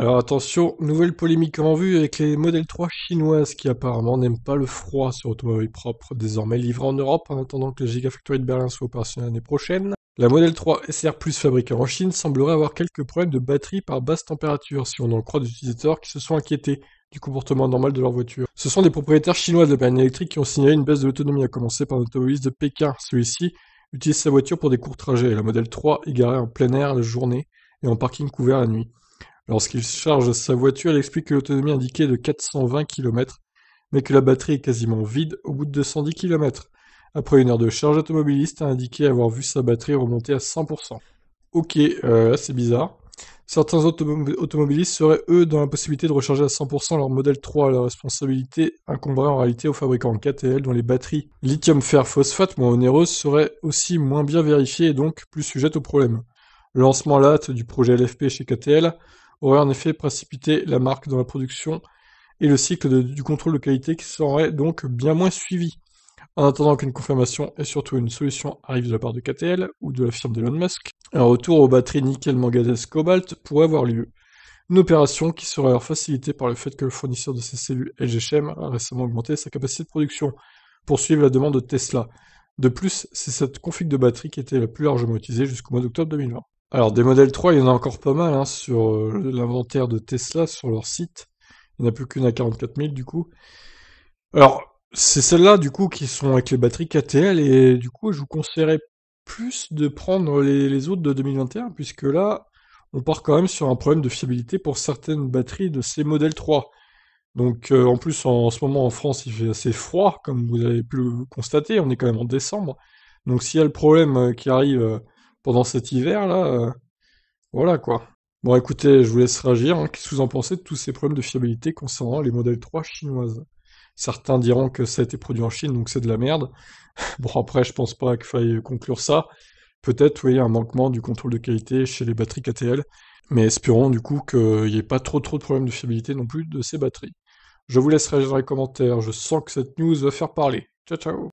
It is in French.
Alors attention, nouvelle polémique en vue avec les modèles 3 chinoises qui apparemment n'aiment pas le froid sur automobile propre, désormais livrée en Europe en hein, attendant que la Gigafactory de Berlin soit opérationnelle l'année prochaine. La modèle 3 SR Plus fabriquée en Chine semblerait avoir quelques problèmes de batterie par basse température, si on en croit des utilisateurs qui se sont inquiétés du comportement normal de leur voiture. Ce sont des propriétaires chinois de la panne électrique qui ont signalé une baisse de l'autonomie, à commencer par un automobiliste de Pékin. Celui-ci utilise sa voiture pour des courts trajets, la modèle 3 est garée en plein air la journée et en parking couvert la nuit. Lorsqu'il charge sa voiture, il explique que l'autonomie indiquée de 420 km, mais que la batterie est quasiment vide au bout de 210 km. Après une heure de charge, l'automobiliste a indiqué avoir vu sa batterie remonter à 100%. Ok, euh, c'est bizarre. Certains automobilistes seraient, eux, dans la possibilité de recharger à 100% leur modèle 3. La responsabilité incomberait en réalité aux fabricants KTL dont les batteries lithium-fer-phosphate moins onéreuses seraient aussi moins bien vérifiées et donc plus sujettes aux problèmes. Lancement lat du projet LFP chez KTL, aurait en effet précipité la marque dans la production et le cycle du contrôle de qualité qui serait donc bien moins suivi. En attendant qu'une confirmation et surtout une solution arrive de la part de KTL ou de la firme d'Elon Musk, un retour aux batteries nickel manganèse cobalt pourrait avoir lieu. Une opération qui serait alors facilitée par le fait que le fournisseur de ces cellules Chem, a récemment augmenté sa capacité de production pour suivre la demande de Tesla. De plus, c'est cette config de batterie qui était la plus largement utilisée jusqu'au mois d'octobre 2020. Alors, des modèles 3, il y en a encore pas mal hein, sur euh, l'inventaire de Tesla, sur leur site. Il n'y en a plus qu'une à 44 000 du coup. Alors, c'est celles-là du coup qui sont avec les batteries KTL et du coup, je vous conseillerais plus de prendre les, autres de 2021 puisque là, on part quand même sur un problème de fiabilité pour certaines batteries de ces modèles 3. Donc, euh, en plus, en, ce moment en France, il fait assez froid, comme vous avez pu le constater. On est quand même en décembre. Donc, s'il y a le problème euh, qui arrive pendant cet hiver-là. Euh, voilà quoi. Bon, écoutez, je vous laisse réagir. Hein. Qu'est-ce que vous en pensez de tous ces problèmes de fiabilité concernant les modèles 3 chinoises? Certains diront que ça a été produit en Chine, donc c'est de la merde. Bon, après, je pense pas qu'il faille conclure ça. Peut-être, oui, un manquement du contrôle de qualité chez les batteries KTL, mais espérons du coup qu'il n'y ait pas trop trop de problèmes de fiabilité non plus de ces batteries. Je vous laisse réagir dans les commentaires, je sens que cette news va faire parler. Ciao ciao